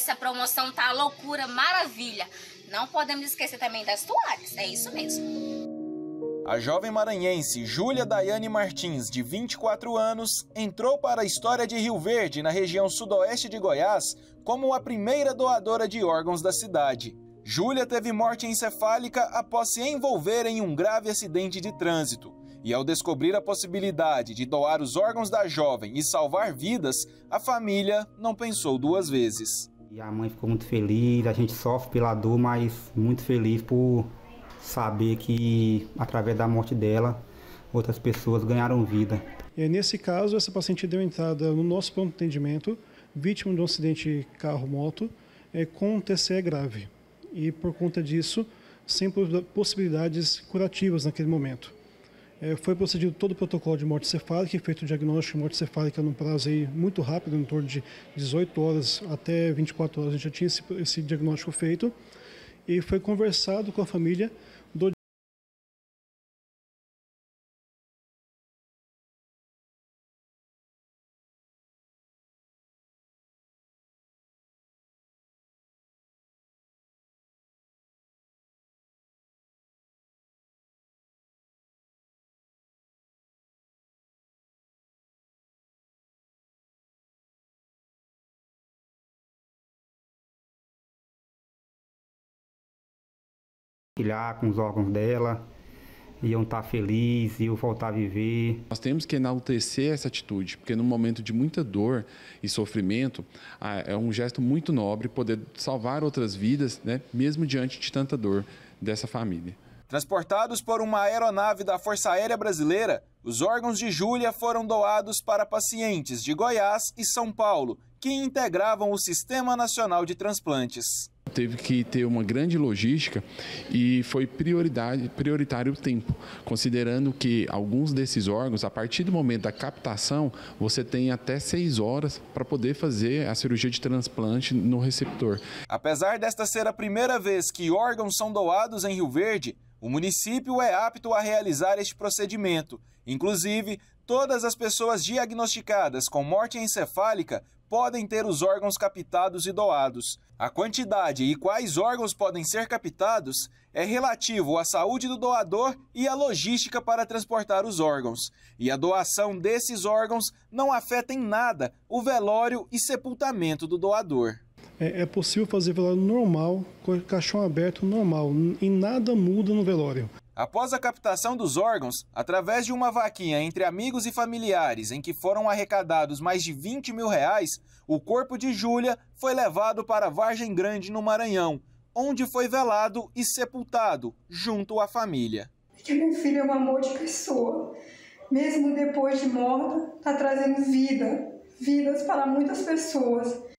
essa promoção tá loucura, maravilha. Não podemos esquecer também das toalhas, é isso mesmo. A jovem maranhense Júlia Daiane Martins, de 24 anos, entrou para a história de Rio Verde, na região sudoeste de Goiás, como a primeira doadora de órgãos da cidade. Júlia teve morte encefálica após se envolver em um grave acidente de trânsito. E ao descobrir a possibilidade de doar os órgãos da jovem e salvar vidas, a família não pensou duas vezes. E a mãe ficou muito feliz, a gente sofre pela dor, mas muito feliz por saber que através da morte dela outras pessoas ganharam vida. E nesse caso, essa paciente deu entrada no nosso de atendimento, vítima de um acidente carro-moto, é, eh, com um TCE grave. E por conta disso, sem possibilidades curativas naquele momento. É, foi procedido todo o protocolo de morte cefálica, feito o diagnóstico de morte cefálica num prazo aí muito rápido, em torno de 18 horas até 24 horas, a gente já tinha esse, esse diagnóstico feito. E foi conversado com a família com os órgãos dela, iam estar tá felizes, iam voltar a viver. Nós temos que enaltecer essa atitude, porque num momento de muita dor e sofrimento, é um gesto muito nobre poder salvar outras vidas, né, mesmo diante de tanta dor dessa família. Transportados por uma aeronave da Força Aérea Brasileira, os órgãos de Júlia foram doados para pacientes de Goiás e São Paulo, que integravam o Sistema Nacional de Transplantes teve que ter uma grande logística e foi prioridade, prioritário o tempo, considerando que alguns desses órgãos, a partir do momento da captação, você tem até seis horas para poder fazer a cirurgia de transplante no receptor. Apesar desta ser a primeira vez que órgãos são doados em Rio Verde, o município é apto a realizar este procedimento. Inclusive, todas as pessoas diagnosticadas com morte encefálica podem ter os órgãos captados e doados. A quantidade e quais órgãos podem ser captados é relativo à saúde do doador e à logística para transportar os órgãos. E a doação desses órgãos não afeta em nada o velório e sepultamento do doador é, é possível fazer velório normal, com caixão aberto normal, e nada muda no velório. Após a captação dos órgãos, através de uma vaquinha entre amigos e familiares em que foram arrecadados mais de 20 mil reais, o corpo de Júlia foi levado para Vargem Grande, no Maranhão, onde foi velado e sepultado junto à família. Porque é meu filho é um amor de pessoa. Mesmo depois de morto, está trazendo vida, vidas para muitas pessoas.